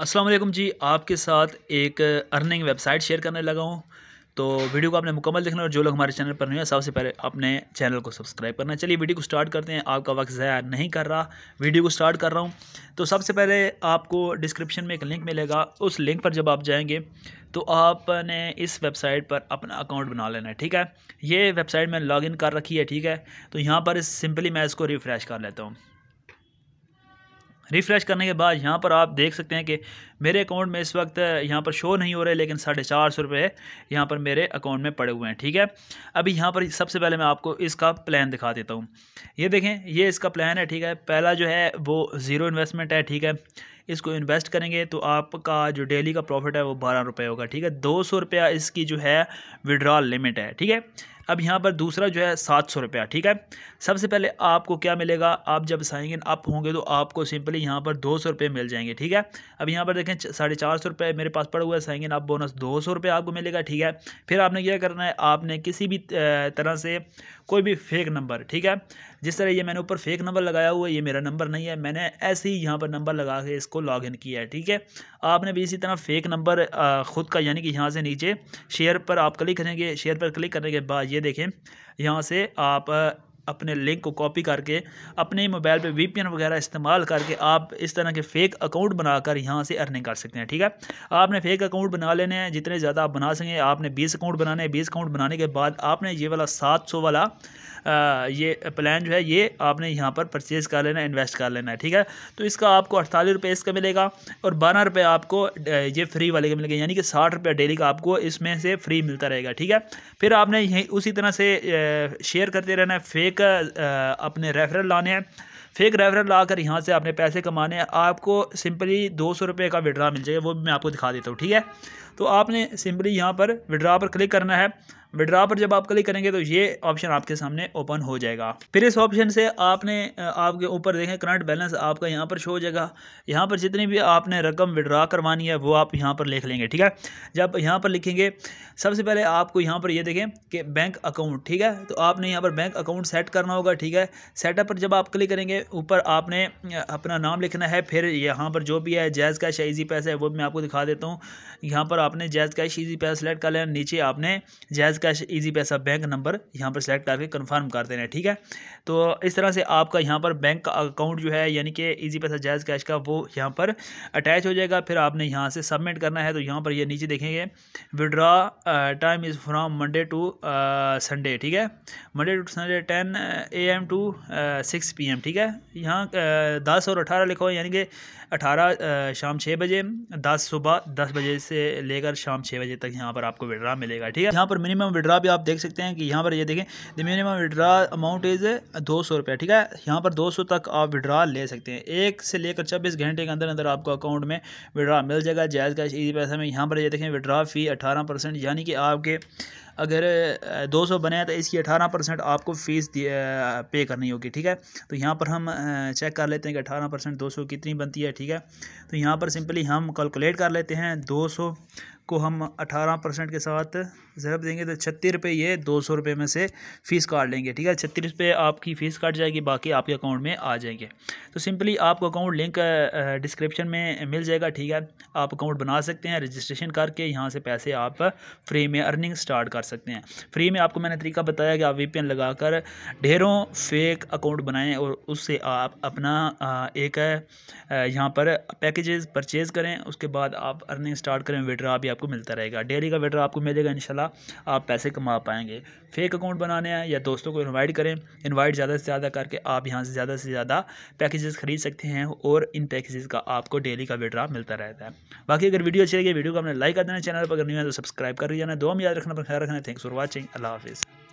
असलम जी आपके साथ एक अर्निंग वेबसाइट शेयर करने लगा हूँ तो वीडियो को आपने मुकम्मल देखना और जो लोग हमारे चैनल पर नहीं है सबसे पहले अपने चैनल को सब्सक्राइब करना चलिए वीडियो को स्टार्ट करते हैं आपका वक्त ज़ाया नहीं कर रहा वीडियो को स्टार्ट कर रहा हूँ तो सबसे पहले आपको डिस्क्रिप्शन में एक लिंक मिलेगा उस लिंक पर जब आप जाएंगे तो आपने इस वेबसाइट पर अपना अकाउंट बना लेना है ठीक है ये वेबसाइट मैंने इन कर रखी है ठीक है तो यहाँ पर सिंपली मैं इसको रिफ़्रेश कर लेता हूँ रिफ़्रेश करने के बाद यहाँ पर आप देख सकते हैं कि मेरे अकाउंट में इस वक्त यहाँ पर शो नहीं हो रहे लेकिन साढ़े चार सौ रुपये यहाँ पर मेरे अकाउंट में पड़े हुए हैं ठीक है अभी यहाँ पर सबसे पहले मैं आपको इसका प्लान दिखा देता हूँ ये देखें ये इसका प्लान है ठीक है पहला जो है वो ज़ीरो इन्वेस्टमेंट है ठीक है इसको इन्वेस्ट करेंगे तो आपका जो डेली का प्रॉफिट है वो बारह रुपये होगा ठीक है दो सौ रुपया इसकी जो है विड्रॉल लिमिट है ठीक है अब यहाँ पर दूसरा जो है सात सौ रुपया ठीक है सबसे पहले आपको क्या मिलेगा आप जब साइन अप होंगे तो आपको सिंपली यहाँ पर दो सौ रुपये मिल जाएंगे ठीक है अब यहाँ पर देखें साढ़े चार सौ रुपये मेरे पास पड़ा हुआ है साइन अप बोनस दो सौ रुपये आपको मिलेगा ठीक है फिर आपने क्या करना है आपने किसी भी तरह से कोई भी फेक नंबर ठीक है जिस तरह ये मैंने ऊपर फेक नंबर लगाया हुआ है ये मेरा नंबर नहीं है मैंने ऐसे ही यहाँ पर नंबर लगा के इसको लॉगिन किया है ठीक है आपने भी इसी तरह फेक नंबर ख़ुद का यानी कि यहाँ से नीचे शेयर पर आप क्लिक करेंगे शेयर पर क्लिक करने के बाद ये देखें यहाँ से आप अपने लिंक को कॉपी करके अपने मोबाइल पे वीपीएन वगैरह इस्तेमाल करके आप इस तरह के फेक अकाउंट बनाकर यहाँ से अर्निंग कर सकते हैं ठीक है आपने फेक अकाउंट बना लेने हैं जितने ज़्यादा आप बना सकें आपने बीस अकाउंट बनाने हैं बीस अकाउंट बनाने के बाद आपने ये वाला सात सौ वाला आ, ये प्लान जो है ये आपने यहाँ पर परचेज़ कर लेना है इन्वेस्ट कर लेना है ठीक है तो इसका आपको अड़तालीस रुपये इसका मिलेगा और बारह रुपये आपको ये फ्री वाले का मिलेगा यानी कि साठ रुपये डेली का आपको इसमें से फ्री मिलता रहेगा ठीक है फिर आपने यही उसी तरह से शेयर करते रहना है फेक फेक अपने रेफरल लाने हैं फेक रेफरल ला कर यहाँ से आपने पैसे कमाने हैं आपको सिंपली दो सौ रुपये का विड्रा मिल जाएगा वो भी मैं आपको दिखा देता हूँ ठीक है तो आपने सिंपली यहाँ पर विड्रा पर क्लिक करना है विड्रा पर जब आप क्लिक करेंगे तो ये ऑप्शन आपके सामने ओपन हो जाएगा फिर इस ऑप्शन से आपने आपके ऊपर देखें करंट बैलेंस आपका यहाँ पर शो हो जाएगा यहाँ पर जितनी भी आपने रकम विड्रा करवानी है वो आप यहाँ पर लिख लेंगे ठीक है जब यहाँ पर लिखेंगे सबसे पहले आपको यहाँ पर ये यह देखें कि बैंक अकाउंट ठीक है तो आपने यहाँ पर बैंक अकाउंट सेट करना होगा ठीक है सेटअप पर जब आप क्लिक करेंगे ऊपर आपने अपना नाम लिखना है फिर यहाँ पर जो भी है जैज़ का शाइजी पैसा है वो मैं आपको दिखा देता हूँ यहाँ पर आपने JazzCash Easypaisa select कर लेना नीचे आपने JazzCash Easypaisa bank number यहाँ पर सेलेक्ट करके कन्फर्म कर देना है ठीक है तो इस तरह से आपका यहाँ पर बैंक का अकाउंट जो है यानी कि ईजी पैसा जैज़ कैश का वो यहाँ पर अटैच हो जाएगा फिर आपने यहाँ से सबमिट करना है तो यहाँ पर ये यह नीचे देखेंगे withdraw time is from Monday to Sunday ठीक है Monday to Sunday ten A M to six P M ठीक है यहाँ uh, दस और अठारह लिखो यानी कि अठारह uh, शाम छः बजे दस सुबह दस बजे से ले लेकर शाम छः बजे तक यहाँ पर आपको विड्रा मिलेगा ठीक है यहाँ पर मिनिमम विड्रा भी आप देख सकते हैं कि यहाँ पर ये देखें the minimum withdraw amount is दो सौ रुपया ठीक है यहाँ पर दो सौ तक आप विड्रा ले सकते हैं एक से लेकर छब्बीस घंटे के अंदर अंदर आपको अकाउंट में विड्रा मिल जाएगा जायज़ का इसी पैसे में यहाँ पर ये देखें विड्रा फ़ी अठारह यानी कि आपके अगर दो सौ बने तो इसकी अठारह परसेंट आपको फ़ीस पे करनी होगी ठीक है तो यहाँ पर हम चेक कर लेते हैं कि अठारह परसेंट दो सौ कितनी बनती है ठीक है तो यहाँ पर सिंपली हम कैलकुलेट कर लेते हैं दो सौ को हम अठारह परसेंट के साथ ज़रब देंगे तो छत्तीस रुपये ये दो सौ रुपये में से फ़ीस काट लेंगे ठीक है छत्तीस रुपये आपकी फ़ीस काट जाएगी बाकी आपके अकाउंट में आ जाएंगे तो सिंपली आपको अकाउंट लिंक डिस्क्रिप्शन में मिल जाएगा ठीक है आप अकाउंट बना सकते हैं रजिस्ट्रेशन करके यहाँ से पैसे आप फ्री में अर्निंग स्टार्ट कर सकते हैं फ्री में आपको मैंने तरीका बताया कि आप वी लगाकर ढेरों फेक अकाउंट बनाएँ और उससे आप अपना एक यहाँ पर पैकेजेस परचेज़ करें उसके बाद आप अर्निंग स्टार्ट करें विड्रा भी आपको मिलता रहेगा डेली का वेटर आपको मिलेगा इन आप पैसे कमा पाएंगे फेक अकाउंट बनाने हैं या दोस्तों को इन्वाइट करें इन्वाइट ज़्यादा से ज़्यादा करके आप यहाँ से ज़्यादा से ज़्यादा पैकेजेस खरीद सकते हैं और इन पैकेजेस का आपको डेली का वेटर मिलता रहता है बाकी अगर वीडियो अच्छी लगी वीडियो को आपने लाइक कर देना चैनल पर अगर नहीं है तो सब्सक्राइब कर लीजिए दो हम याद रखना ख्याल रखना थैंक्स फॉर वॉचिंग अल्लाह हाफिज़